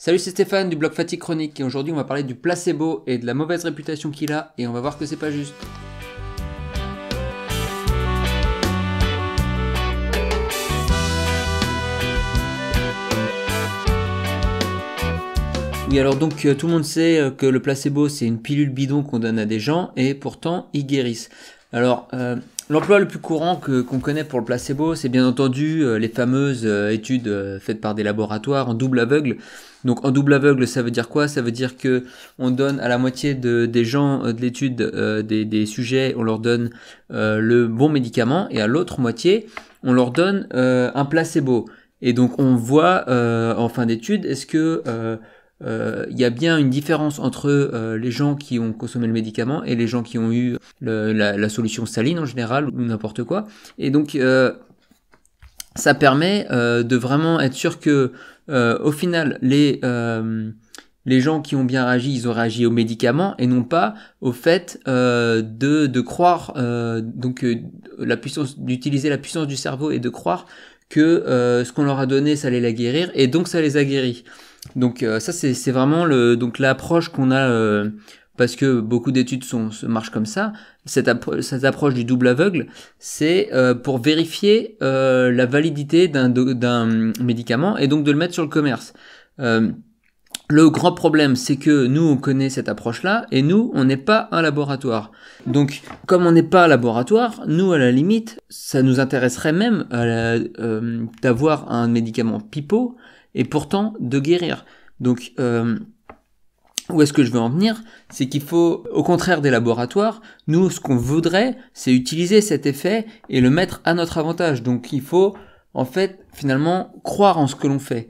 Salut, c'est Stéphane du blog Fatigue Chronique et aujourd'hui on va parler du placebo et de la mauvaise réputation qu'il a et on va voir que c'est pas juste. Oui, alors donc euh, tout le monde sait euh, que le placebo c'est une pilule bidon qu'on donne à des gens et pourtant ils guérissent. Alors, euh, l'emploi le plus courant que, qu'on connaît pour le placebo, c'est bien entendu euh, les fameuses euh, études faites par des laboratoires en double aveugle. Donc en double aveugle, ça veut dire quoi Ça veut dire que on donne à la moitié de, des gens de l'étude des, des, sujets, on leur donne le bon médicament, et à l'autre moitié, on leur donne un placebo. Et donc on voit en fin d'étude, est-ce que euh, il y a bien une différence entre euh, les gens qui ont consommé le médicament et les gens qui ont eu la, solution saline en général ou n'importe quoi. Et donc euh, ça permet de vraiment être sûr que au final les les gens qui ont bien réagi, ils ont réagi au médicament et non pas au fait de, de, croire, donc la puissance, d'utiliser la puissance du cerveau et de croire que ce qu'on leur a donné, ça allait la guérir et donc ça les a guéris. Donc euh, ça c'est vraiment le donc l'approche qu'on a euh, parce que beaucoup d'études sont marchent comme ça. Cette, cette approche du double aveugle, c'est euh, pour vérifier la validité d'un médicament et donc de le mettre sur le commerce. le grand problème, c'est que nous, on connaît cette approche-là, et nous, on n'est pas un laboratoire. Donc, comme on n'est pas un laboratoire, nous, à la limite, ça nous intéresserait même d'avoir un médicament pipeau, et pourtant de guérir. Donc euh, où est-ce que je veux en venir C'est qu'il faut, au contraire des laboratoires, nous, ce qu'on voudrait, c'est utiliser cet effet et le mettre à notre avantage. Donc il faut, en fait, finalement, croire en ce que l'on fait.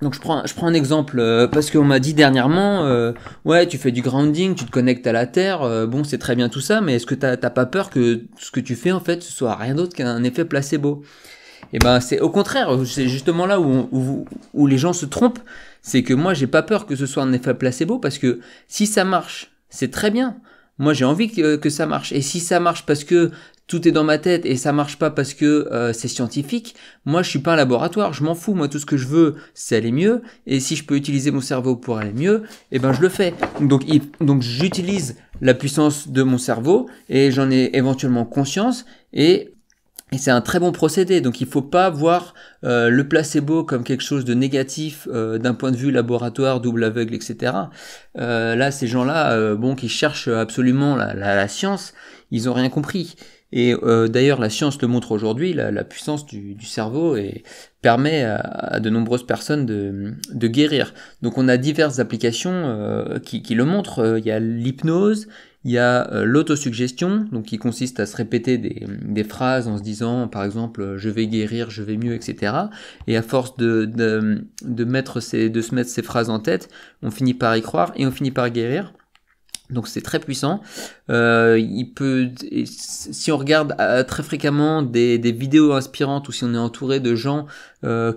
Donc je prends, je prends un exemple, euh, parce qu'on m'a dit dernièrement, euh, ouais, tu fais du grounding, tu te connectes à la Terre, bon, c'est très bien tout ça, mais est-ce que t'as pas peur que ce que tu fais, en fait, ce soit rien d'autre qu'un effet placebo et eh ben c'est au contraire, c'est justement là où, où, où, les gens se trompent, c'est que moi j'ai pas peur que ce soit un effet placebo parce que si ça marche, c'est très bien. Moi j'ai envie que, ça marche. Et si ça marche parce que tout est dans ma tête et ça marche pas parce que euh, c'est scientifique, moi je suis pas un laboratoire, je m'en fous. Moi tout ce que je veux, c'est aller mieux. Et si je peux utiliser mon cerveau pour aller mieux, et eh ben je le fais. Donc, donc j'utilise la puissance de mon cerveau et j'en ai éventuellement conscience et et c'est un très bon procédé, donc il ne faut pas voir euh, le placebo comme quelque chose de négatif euh, d'un point de vue laboratoire, double aveugle, etc. Euh, là, ces gens-là, bon, qui cherchent absolument la, science, ils n'ont rien compris. Et d'ailleurs, la science le montre aujourd'hui, la, puissance du, cerveau et permet à, de nombreuses personnes de, guérir. Donc on a diverses applications qui, qui, le montrent. Il y a l'hypnose, il y a euh, l'autosuggestion, donc qui consiste à se répéter des, phrases en se disant, par exemple, euh, je vais guérir, je vais mieux, etc. Et à force de, de, mettre ces, de se mettre ces phrases en tête, on finit par y croire et on finit par guérir. Donc c'est très puissant. Euh, il peut, si on regarde très fréquemment des, des, vidéos inspirantes ou si on est entouré de gens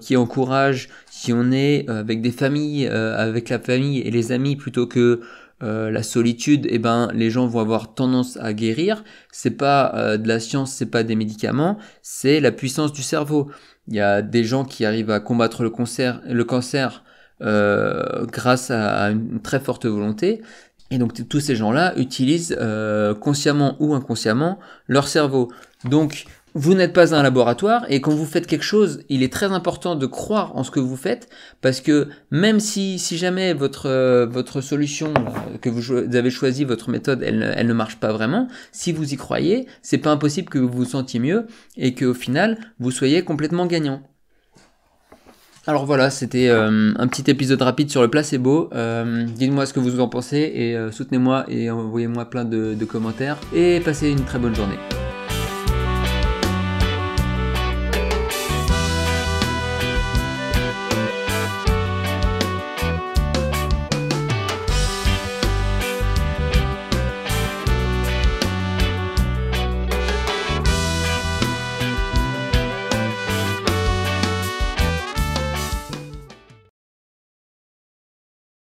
qui encouragent, si on est avec des familles, avec la famille et les amis plutôt que euh, la solitude, eh ben, les gens vont avoir tendance à guérir. C'est pas euh, de la science, c'est pas des médicaments, c'est la puissance du cerveau. Il y a des gens qui arrivent à combattre le, cancer, le cancer euh, grâce à une très forte volonté. Et donc tous ces gens-là utilisent consciemment ou inconsciemment leur cerveau. Donc vous n'êtes pas un laboratoire et quand vous faites quelque chose, il est très important de croire en ce que vous faites parce que même si, jamais votre, euh, votre solution euh, que vous, avez choisi, votre méthode, elle, ne marche pas vraiment, si vous y croyez, c'est pas impossible que vous vous sentiez mieux et qu'au final, vous soyez complètement gagnant. Alors voilà, c'était euh, un petit épisode rapide sur le placebo. Dites-moi ce que vous en pensez et soutenez-moi et envoyez-moi plein de commentaires et passez une très bonne journée.